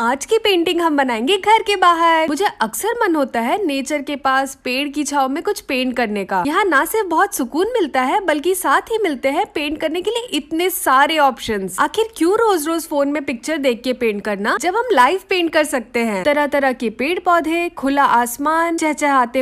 आज की पेंटिंग हम बनाएंगे घर के बाहर मुझे अक्सर मन होता है नेचर के पास पेड़ की छाव में कुछ पेंट करने का यहाँ ना सिर्फ बहुत सुकून मिलता है बल्कि साथ ही मिलते हैं पेंट करने के लिए इतने सारे ऑप्शन आखिर क्यूँ रोज रोज फोन में पिक्चर देख के पेंट करना जब हम लाइव पेंट कर सकते हैं तरह तरह के पेड़ पौधे खुला आसमान चहचहाते